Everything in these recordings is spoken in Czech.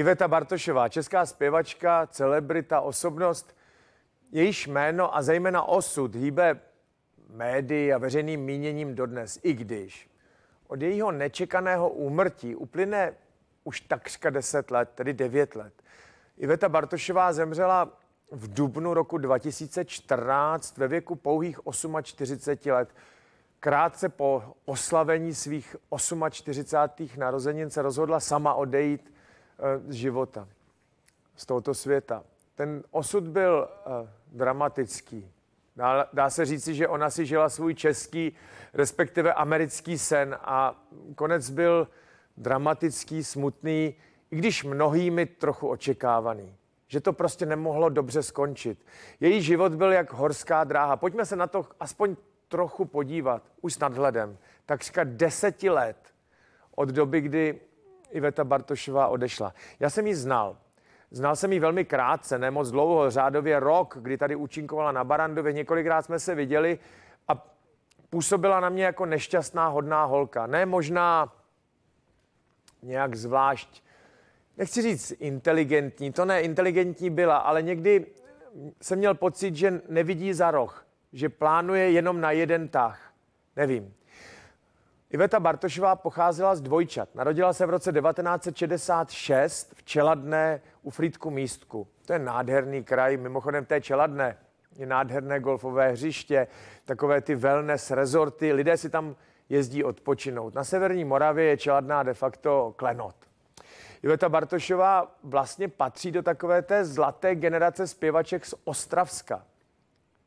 Iveta Bartošová, česká zpěvačka, celebrita, osobnost, jejíž jméno a zejména osud hýbe médii a veřejným míněním dodnes, i když od jejího nečekaného úmrtí uplyne už takřka 10 let, tedy 9 let. Iveta Bartošová zemřela v dubnu roku 2014 ve věku pouhých 48 let. Krátce po oslavení svých 48. narozenin se rozhodla sama odejít z eh, života, z tohoto světa. Ten osud byl eh, dramatický. Dá, dá se říci, že ona si žila svůj český, respektive americký sen a konec byl dramatický, smutný, i když mnohými trochu očekávaný. Že to prostě nemohlo dobře skončit. Její život byl jak horská dráha. Pojďme se na to aspoň trochu podívat, už s nadhledem. Takřka deseti let od doby, kdy Iveta Bartošová odešla. Já jsem ji znal. Znal jsem ji velmi krátce, ne moc dlouho, řádově rok, kdy tady účinkovala na Barandově. Několikrát jsme se viděli a působila na mě jako nešťastná, hodná holka. Ne možná nějak zvlášť, nechci říct inteligentní, to ne, inteligentní byla, ale někdy jsem měl pocit, že nevidí za roh, že plánuje jenom na jeden tah. Nevím. Iveta Bartošová pocházela z dvojčat. Narodila se v roce 1966 v Čeladné u Frýdku Místku. To je nádherný kraj, mimochodem té Čeladné je nádherné golfové hřiště, takové ty wellness rezorty, lidé si tam jezdí odpočinout. Na severní Moravě je Čeladná de facto klenot. Iveta Bartošová vlastně patří do takové té zlaté generace zpěvaček z Ostravska.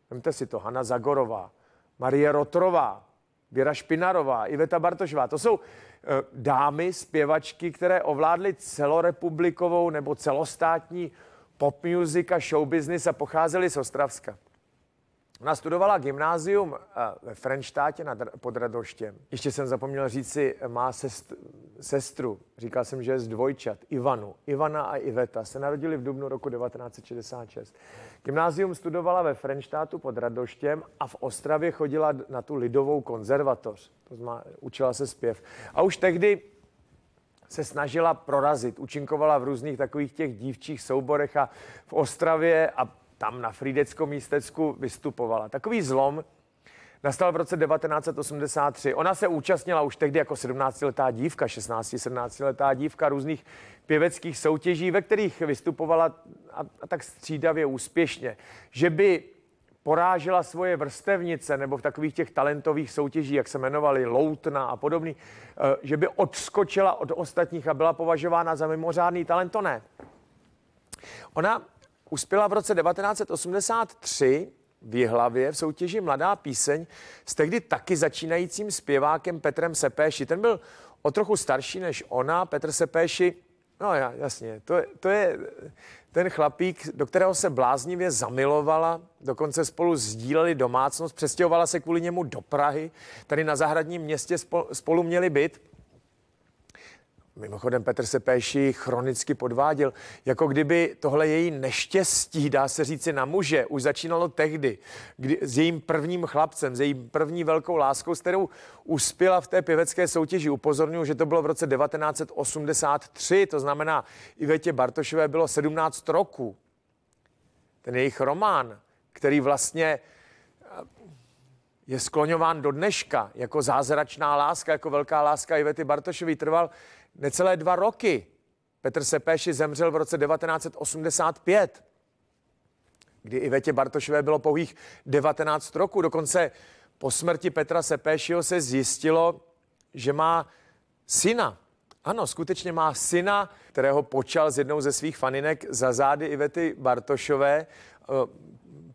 Vemte si to, Hanna Zagorová, Marie Rotrová, Věra Špinarová, Iveta Bartošová. To jsou eh, dámy, zpěvačky, které ovládly celorepublikovou nebo celostátní pop music a show business a pocházely z Ostravska. Ona studovala gymnázium eh, ve Frenštátě nad, pod Radoštěm. Ještě jsem zapomněl říct si, eh, má sest, sestru, říkal jsem, že je z dvojčat, Ivanu. Ivana a Iveta se narodili v dubnu roku 1966. Gymnázium studovala ve Frenštátu pod Radoštěm a v Ostravě chodila na tu lidovou konzervatoř. To znamená, učila se zpěv. A už tehdy se snažila prorazit. Učinkovala v různých takových těch dívčích souborech a v Ostravě a tam na Frídeckom místecku vystupovala. Takový zlom nastal v roce 1983. Ona se účastnila už tehdy jako 17-letá dívka, 16-17-letá dívka různých pěveckých soutěží, ve kterých vystupovala a, a tak střídavě úspěšně. Že by porážela svoje vrstevnice nebo v takových těch talentových soutěží, jak se jmenovali Loutna a podobný, eh, že by odskočila od ostatních a byla považována za mimořádný talent, to ne. Ona Uspěla v roce 1983 v Jihlavě v soutěži Mladá píseň s tehdy taky začínajícím zpěvákem Petrem Sepéši. Ten byl o trochu starší než ona, Petr Sepéši. No jasně, to, to je ten chlapík, do kterého se bláznivě zamilovala, dokonce spolu sdíleli domácnost, přestěhovala se kvůli němu do Prahy, tady na zahradním městě spolu měli byt. Mimochodem Petr se Péši chronicky podváděl, jako kdyby tohle její neštěstí, dá se říci na muže, už začínalo tehdy, kdy, s jejím prvním chlapcem, s jejím první velkou láskou, s kterou uspěla v té pěvecké soutěži. Upozorňuji, že to bylo v roce 1983, to znamená Ivetě Bartošové bylo 17 roků. Ten jejich román, který vlastně eh, je skloňován do dneška jako zázračná láska, jako velká láska Ivety Bartošový, trval necelé dva roky. Petr Sepeši zemřel v roce 1985, kdy i Vetě Bartošové bylo pouhých 19 roku. Dokonce po smrti Petra Sepešiho se zjistilo, že má syna. Ano, skutečně má syna, kterého počal z jednou ze svých faninek za zády Ivety Bartošové.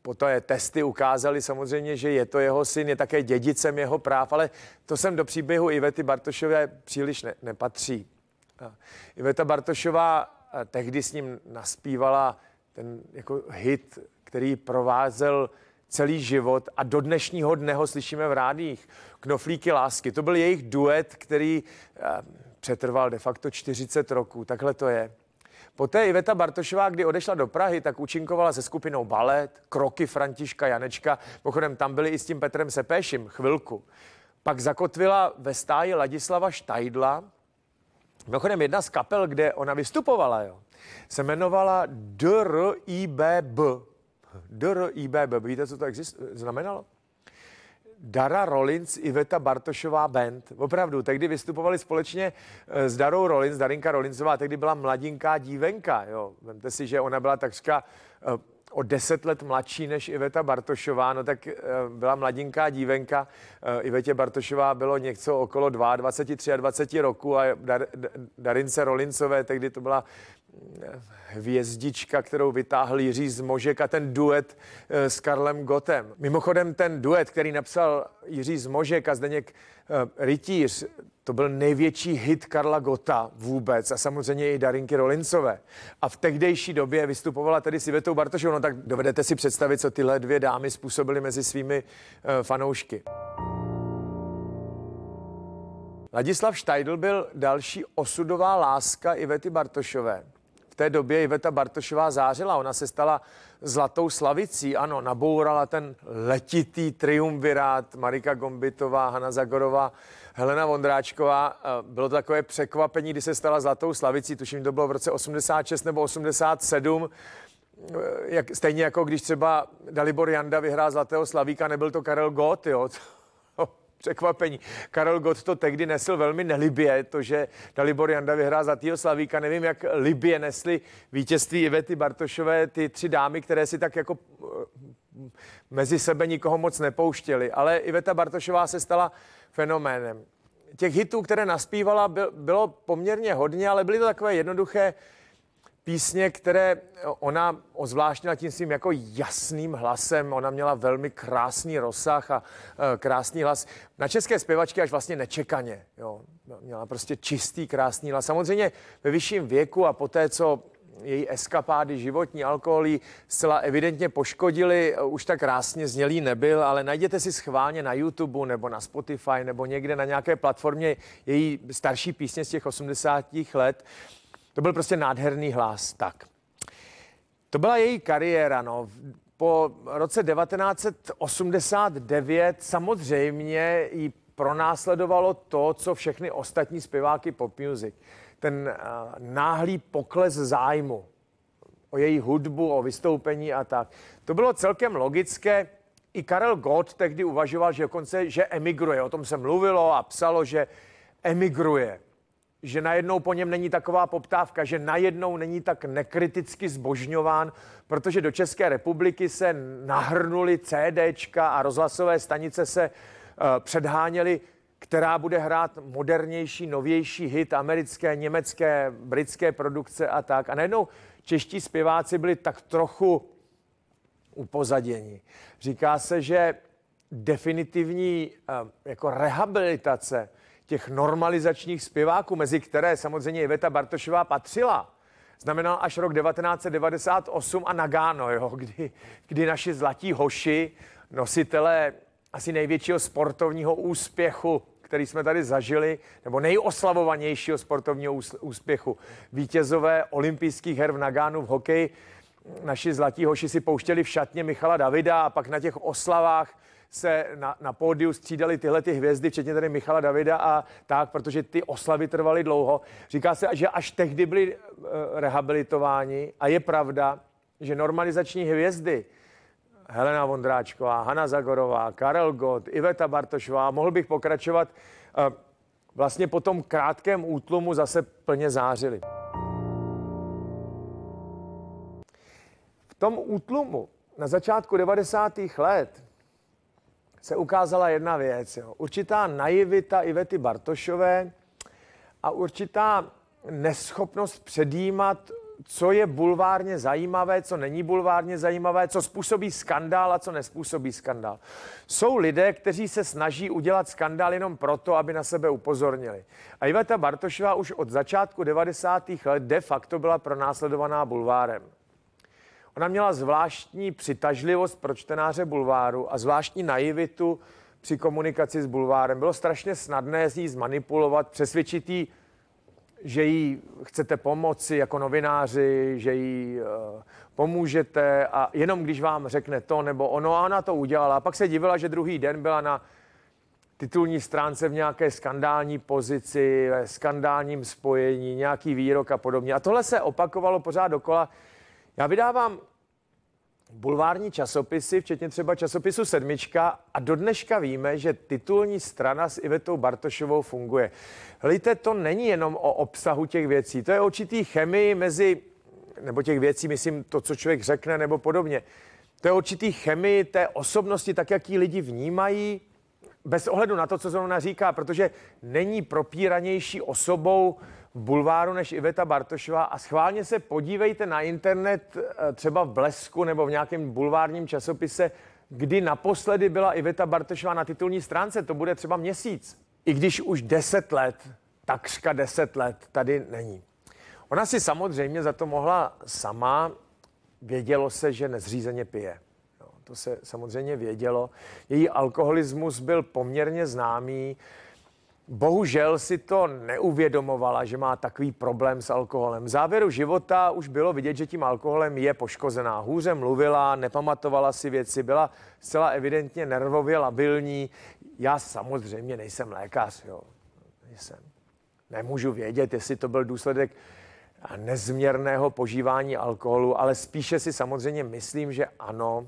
Poté testy ukázaly samozřejmě, že je to jeho syn, je také dědicem jeho práv, ale to sem do příběhu Ivety Bartošové příliš ne- nepatří. Iveta Bartošová eh, tehdy s ním naspívala ten jako hit, který provázel celý život a do dnešního dne ho slyšíme v rádích. Knoflíky lásky. To byl jejich duet, který eh, přetrval de facto 40 roků. Takhle to je. Poté Iveta Bartošová, kdy odešla do Prahy, tak účinkovala se skupinou Balet, Kroky Františka Janečka. Pochodem tam byli i s tím Petrem Sepéšim, chvilku. Pak zakotvila ve stáji Ladislava Štajdla. Mimochodem jedna z kapel, kde ona vystupovala, jo, se jmenovala DRIBB. DRIBB. Víte, co to exist- znamenalo? Dara Rollins, Iveta Bartošová band. Opravdu, tehdy vystupovali společně eh, s Darou Rollins, Darinka Rollinsová, tehdy byla mladinká dívenka. Jo. Vemte si, že ona byla takřka eh, o deset let mladší než Iveta Bartošová, no tak eh, byla mladinká dívenka. Ivetě Bartošová bylo něco okolo 22, 23 roku a Dar, Darince Rolincové, tehdy to byla hvězdička, kterou vytáhl Jiří z Možek a ten duet eh, s Karlem Gotem. Mimochodem ten duet, který napsal Jiří z Možek a Zdeněk eh, Rytíř, to byl největší hit Karla Gota vůbec a samozřejmě i Darinky Rolincové. A v tehdejší době vystupovala tedy Sivetou Bartošovou. No tak dovedete si představit, co tyhle dvě dámy způsobily mezi svými eh, fanoušky. Ladislav Štajdl byl další osudová láska Ivety Bartošové té době Iveta Bartošová zářila. Ona se stala zlatou slavicí, ano, nabourala ten letitý triumvirát Marika Gombitová, Hanna Zagorová, Helena Vondráčková. Eh, bylo to takové překvapení, kdy se stala zlatou slavicí, tuším, to bylo v roce 86 nebo 87 eh, jak, stejně jako když třeba Dalibor Janda vyhrál Zlatého Slavíka, nebyl to Karel Gott, jo, překvapení. Karel Gott to tehdy nesl velmi nelibě, to, že Dalibor Janda vyhrá za Týho Slavíka. Nevím, jak libě nesli vítězství Ivety Bartošové ty tři dámy, které si tak jako eh, mezi sebe nikoho moc nepouštěly. Ale Iveta Bartošová se stala fenoménem. Těch hitů, které naspívala, bylo poměrně hodně, ale byly to takové jednoduché písně, které eh, ona ozvláštnila tím svým jako jasným hlasem. Ona měla velmi krásný rozsah a eh, krásný hlas. Na české zpěvačky až vlastně nečekaně. Jo. Měla prostě čistý, krásný hlas. Samozřejmě ve vyšším věku a poté, co její eskapády životní alkoholí zcela evidentně poškodili, eh, už tak krásně znělý nebyl, ale najděte si schválně na YouTube nebo na Spotify nebo někde na nějaké platformě její starší písně z těch 80. let. To byl prostě nádherný hlas, tak. To byla její kariéra, no. Po roce 1989 samozřejmě jí pronásledovalo to, co všechny ostatní zpěváky pop music. Ten uh, náhlý pokles zájmu o její hudbu, o vystoupení a tak. To bylo celkem logické. I Karel Gott tehdy uvažoval, že dokonce, že emigruje. O tom se mluvilo a psalo, že emigruje že najednou po něm není taková poptávka, že najednou není tak nekriticky zbožňován, protože do České republiky se nahrnuli CDčka a rozhlasové stanice se uh, předháněly, která bude hrát modernější, novější hit americké, německé, britské produkce a tak. A najednou čeští zpěváci byli tak trochu upozaděni. Říká se, že definitivní uh, jako rehabilitace těch normalizačních zpěváků, mezi které samozřejmě Iveta Bartošová patřila, znamenal až rok 1998 a Nagano, jo, kdy, kdy naši zlatí hoši, nositelé asi největšího sportovního úspěchu, který jsme tady zažili, nebo nejoslavovanějšího sportovního úspěchu, vítězové olympijských her v Nagánu v hokeji, naši zlatí hoši si pouštěli v šatně Michala Davida a pak na těch oslavách se na, na pódiu střídali tyhle ty hvězdy, včetně tady Michala Davida a tak, protože ty oslavy trvaly dlouho. Říká se, že až tehdy byli eh, rehabilitováni a je pravda, že normalizační hvězdy, Helena Vondráčková, Hanna Zagorová, Karel Gott, Iveta Bartošová, mohl bych pokračovat, eh, vlastně po tom krátkém útlumu zase plně zářili. V tom útlumu na začátku 90. let se ukázala jedna věc. Jo. Určitá naivita Ivety Bartošové a určitá neschopnost předjímat, co je bulvárně zajímavé, co není bulvárně zajímavé, co způsobí skandál a co nespůsobí skandál. Jsou lidé, kteří se snaží udělat skandál jenom proto, aby na sebe upozornili. A Iveta Bartošová už od začátku 90. let de facto byla pronásledovaná bulvárem. Ona měla zvláštní přitažlivost pro čtenáře bulváru a zvláštní naivitu při komunikaci s bulvárem. Bylo strašně snadné ní zmanipulovat, přesvědčit jí, že jí chcete pomoci jako novináři, že jí eh, pomůžete a jenom když vám řekne to nebo ono a ona to udělala. A pak se divila, že druhý den byla na titulní stránce v nějaké skandální pozici, ve skandálním spojení, nějaký výrok a podobně. A tohle se opakovalo pořád dokola. Já vydávám bulvární časopisy, včetně třeba časopisu Sedmička a do dneška víme, že titulní strana s Ivetou Bartošovou funguje. Hlejte, to není jenom o obsahu těch věcí, to je určitý chemii mezi, nebo těch věcí, myslím, to, co člověk řekne nebo podobně. To je určitý chemii té osobnosti, tak jak ji lidi vnímají, bez ohledu na to, co zrovna říká, protože není propíranější osobou, v bulváru než Iveta Bartošová a schválně se podívejte na internet eh, třeba v Blesku nebo v nějakém bulvárním časopise, kdy naposledy byla Iveta Bartošová na titulní stránce. To bude třeba měsíc. I když už deset let, takřka deset let tady není. Ona si samozřejmě za to mohla sama. Vědělo se, že nezřízeně pije. No, to se samozřejmě vědělo. Její alkoholismus byl poměrně známý. Bohužel si to neuvědomovala, že má takový problém s alkoholem. V závěru života už bylo vidět, že tím alkoholem je poškozená. Hůře mluvila, nepamatovala si věci, byla zcela evidentně nervově labilní. Já samozřejmě nejsem lékař, jo. nejsem, Nemůžu vědět, jestli to byl důsledek nezměrného požívání alkoholu, ale spíše si samozřejmě myslím, že ano,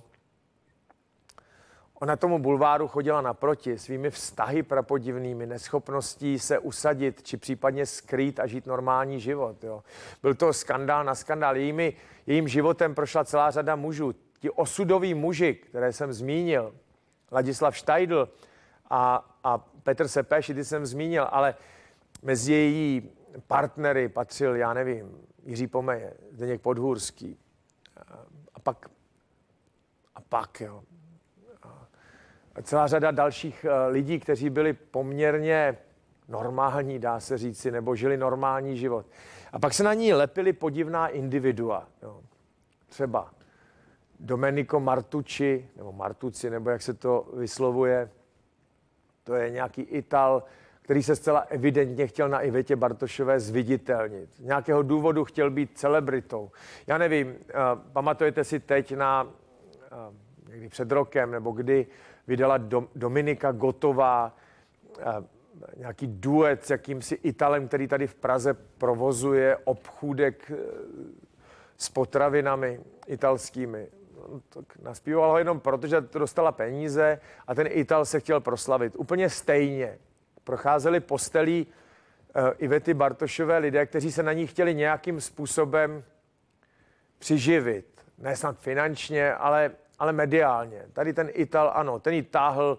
Ona tomu bulváru chodila naproti svými vztahy prapodivnými, neschopností se usadit či případně skrýt a žít normální život. Jo. Byl to skandál na skandál. Jejími, jejím životem prošla celá řada mužů. Ti osudoví muži, které jsem zmínil, Ladislav Štajdl a, a Petr Sepeš, ty jsem zmínil, ale mezi její partnery patřil, já nevím, Jiří Pomeje, Zdeněk Podhůrský. A pak, a pak, jo celá řada dalších eh, lidí, kteří byli poměrně normální, dá se říci, nebo žili normální život. A pak se na ní lepili podivná individua. Jo. Třeba Domenico Martucci, nebo Martucci, nebo jak se to vyslovuje, to je nějaký Ital, který se zcela evidentně chtěl na Ivetě Bartošové zviditelnit. Z nějakého důvodu chtěl být celebritou. Já nevím, eh, pamatujete si teď na eh, někdy před rokem nebo kdy vydala Dom, Dominika Gotová eh, nějaký duet s jakýmsi Italem, který tady v Praze provozuje obchůdek eh, s potravinami italskými. No, tak naspívala ho jenom proto, že dostala peníze a ten Ital se chtěl proslavit. Úplně stejně. Procházeli postelí uh, Ivety Bartošové lidé, kteří se na ní chtěli nějakým způsobem přiživit. Ne snad finančně, ale ale mediálně. Tady ten Ital, ano, ten ji táhl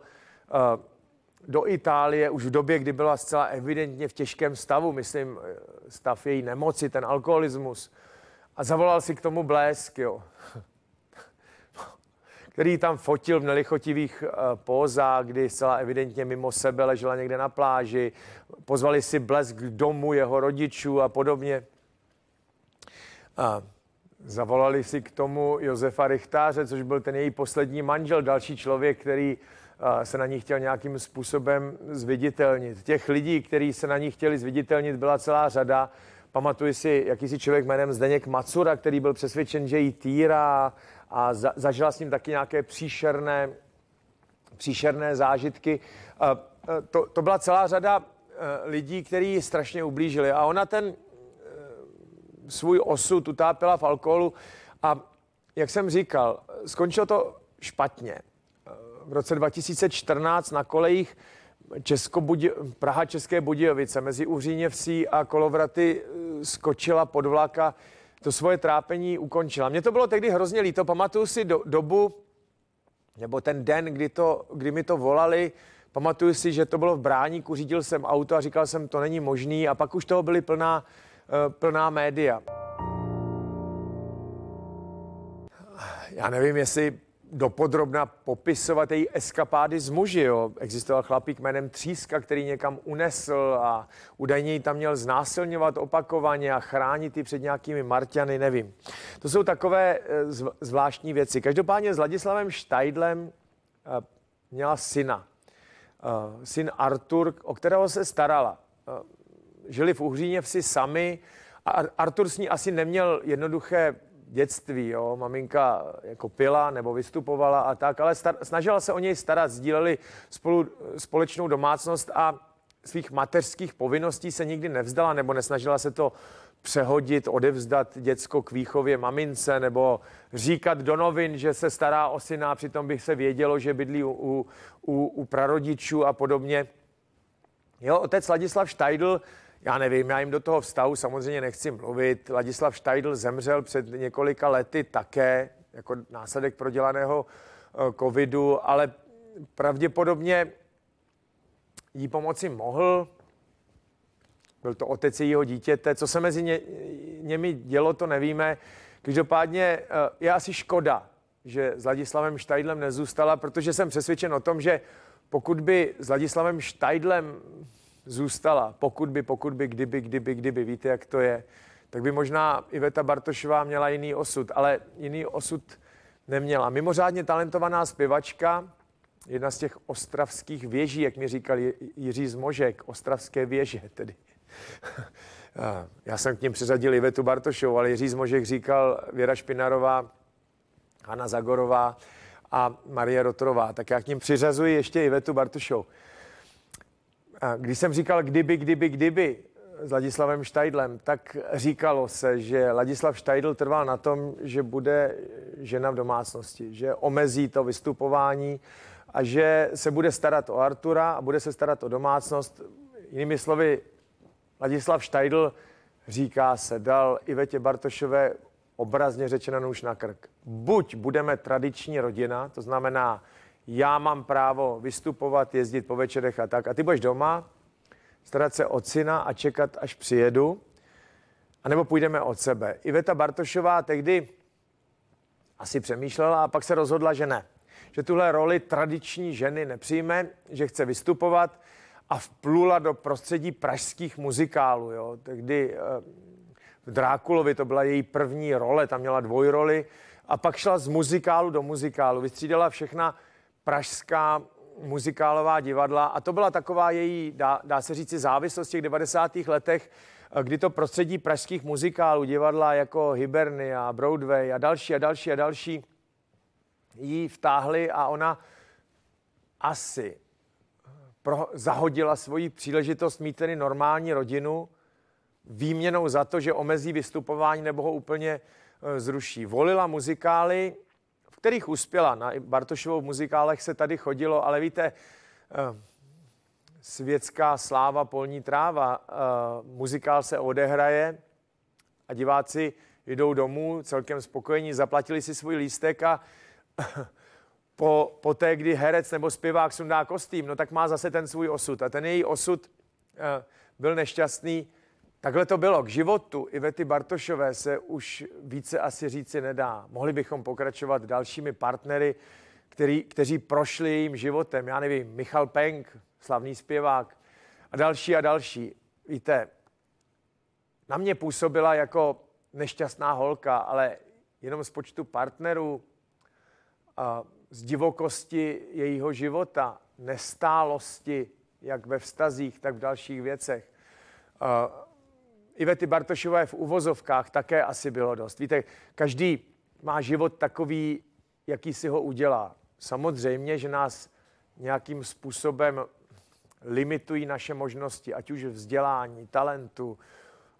uh, do Itálie už v době, kdy byla zcela evidentně v těžkém stavu, myslím, eh, stav její nemoci, ten alkoholismus. A zavolal si k tomu blesk, jo. který tam fotil v nelichotivých uh, pózách, kdy zcela evidentně mimo sebe ležela někde na pláži. Pozvali si blesk k domu jeho rodičů a podobně. Uh, Zavolali si k tomu Josefa Richtáře, což byl ten její poslední manžel, další člověk, který eh, se na ní chtěl nějakým způsobem zviditelnit. Těch lidí, kteří se na ní chtěli zviditelnit, byla celá řada. Pamatuji si jakýsi člověk jménem Zdeněk Macura, který byl přesvědčen, že jí týrá a za, zažila s ním taky nějaké příšerné, příšerné zážitky. Eh, eh, to, to byla celá řada lidí, kteří strašně ublížili. A ona ten svůj osud utápila v alkoholu a jak jsem říkal, skončilo to špatně. V roce 2014 na kolejích Česko Budě- Praha České Budějovice mezi Uříněvsí a Kolovraty eh, skočila pod vlak a to svoje trápení ukončila. Mně to bylo tehdy hrozně líto. Pamatuju si do, dobu, nebo ten den, kdy, to, kdy mi to volali, pamatuju si, že to bylo v Bráníku, řídil jsem auto a říkal jsem, to není možný a pak už toho byly plná Eh, plná média. Já nevím, jestli dopodrobna popisovat její eskapády z muži. Jo. Existoval chlapík jménem Tříska, který někam unesl a údajně ji tam měl znásilňovat opakovaně a chránit ji před nějakými marťany, nevím. To jsou takové eh, zv- zvláštní věci. Každopádně s Ladislavem Štajdlem eh, měla syna. Syn Artur, o kterého se starala žili v Uhříně vsi sami a Artur s ní asi neměl jednoduché dětství, jo. Maminka jako pila nebo vystupovala a tak, ale star- snažila se o něj starat, sdíleli spolu společnou domácnost a svých mateřských povinností se nikdy nevzdala nebo nesnažila se to přehodit, odevzdat děcko k výchově mamince nebo říkat do novin, že se stará o syna, přitom bych se vědělo, že bydlí u, u, u prarodičů a podobně. Jo, otec Ladislav Štajdl já nevím, já jim do toho vztahu samozřejmě nechci mluvit. Ladislav Štajdl zemřel před několika lety také jako následek prodělaného eh, covidu, ale pravděpodobně jí pomoci mohl. Byl to otec jejího dítěte. Co se mezi ně, němi dělo, to nevíme. Každopádně eh, je asi škoda, že s Ladislavem Štajdlem nezůstala, protože jsem přesvědčen o tom, že pokud by s Ladislavem Štajdlem zůstala. Pokud by, pokud by, kdyby, kdyby, kdyby, víte, jak to je, tak by možná Iveta Bartošová měla jiný osud, ale jiný osud neměla. Mimořádně talentovaná zpěvačka, jedna z těch ostravských věží, jak mi říkal Jiří Zmožek, ostravské věže tedy. Já jsem k ním přiřadil Ivetu Bartošovou, ale Jiří Zmožek říkal Věra Špinarová, Hanna Zagorová a Marie Rotrová. Tak já k ním přiřazuji ještě Ivetu Bartošovou. Když jsem říkal kdyby, kdyby, kdyby eh, s Ladislavem Štajdlem, tak říkalo se, že Ladislav Štajdl trval na tom, že bude eh, žena v domácnosti, že omezí to vystupování a že se bude starat o Artura a bude se starat o domácnost. Jinými slovy, Ladislav Štajdl říká se, dal Ivetě Bartošové obrazně řečeno nůž na krk. Buď budeme tradiční rodina, to znamená já mám právo vystupovat, jezdit po večerech a tak. A ty budeš doma, starat se od syna a čekat, až přijedu. A nebo půjdeme od sebe. Iveta Bartošová tehdy asi přemýšlela a pak se rozhodla, že ne. Že tuhle roli tradiční ženy nepřijme, že chce vystupovat a vplula do prostředí pražských muzikálů. Jo. Tehdy eh, v Drákulovi to byla její první role, tam měla dvojroli a pak šla z muzikálu do muzikálu. Vystřídala všechna pražská muzikálová divadla a to byla taková její, dá, dá se říci, závislost v těch 90. letech, eh, kdy to prostředí pražských muzikálů, divadla jako Hiberny a Broadway a další a další a další jí vtáhly a ona asi pro, zahodila svoji příležitost mít tedy normální rodinu výměnou za to, že omezí vystupování nebo ho úplně eh, zruší. Volila muzikály, kterých uspěla. Na Bartošovou muzikálech se tady chodilo, ale víte, eh, světská sláva polní tráva, eh, muzikál se odehraje a diváci jdou domů celkem spokojení, zaplatili si svůj lístek a po, po té, kdy herec nebo zpěvák sundá kostým, no tak má zase ten svůj osud. A ten její osud eh, byl nešťastný, Takhle to bylo. K životu Ivety Bartošové se už více asi říci nedá. Mohli bychom pokračovat dalšími partnery, který, kteří prošli jejím životem. Já nevím, Michal Penk, slavný zpěvák a další a další. Víte, na mě působila jako nešťastná holka, ale jenom z počtu partnerů, a z divokosti jejího života, nestálosti, jak ve vztazích, tak v dalších věcech. A Ivety Bartošové v uvozovkách také asi bylo dost. Víte, každý má život takový, jaký si ho udělá. Samozřejmě, že nás nějakým způsobem limitují naše možnosti, ať už vzdělání, talentu,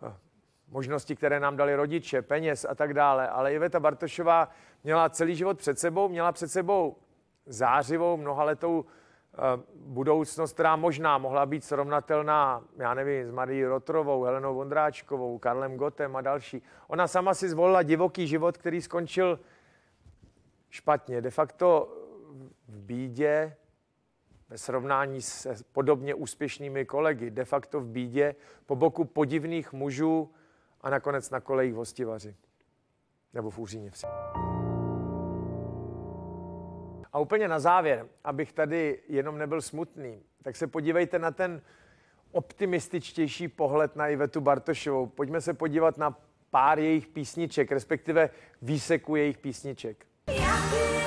eh, možnosti, které nám dali rodiče, peněz a tak dále. Ale Iveta Bartošová měla celý život před sebou, měla před sebou zářivou mnohaletou letou Eh, budoucnost, která možná mohla být srovnatelná, já nevím, s Marí Rotrovou, Helenou Vondráčkovou, Karlem Gotem a další. Ona sama si zvolila divoký život, který skončil špatně. De facto v bídě, ve srovnání s podobně úspěšnými kolegy, de facto v bídě, po boku podivných mužů a nakonec na kolejích v Hostivaři nebo v Úříně. A úplně na závěr, abych tady jenom nebyl smutný, tak se podívejte na ten optimističtější pohled na Ivetu Bartošovou. Pojďme se podívat na pár jejich písniček, respektive výseku jejich písniček. Jaký?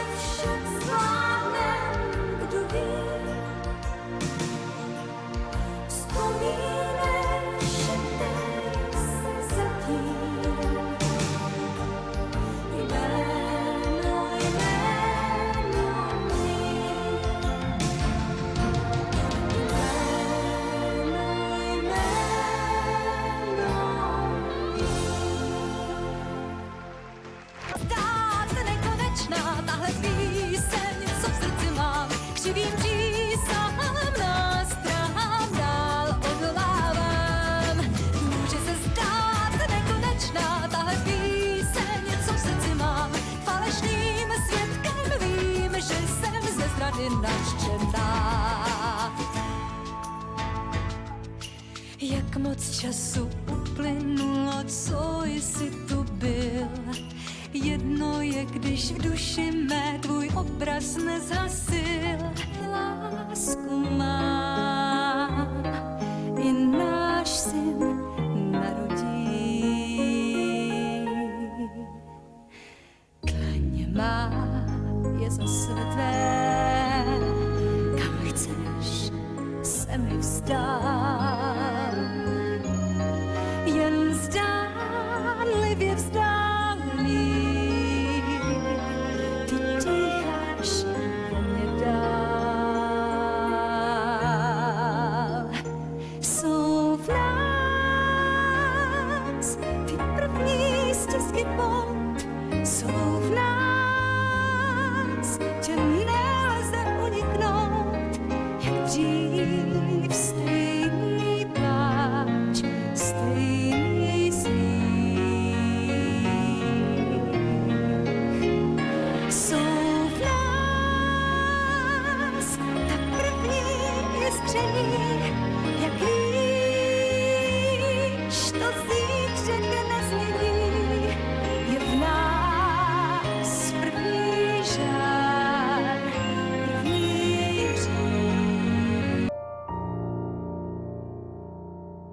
obraz nezhasil, lásku mám.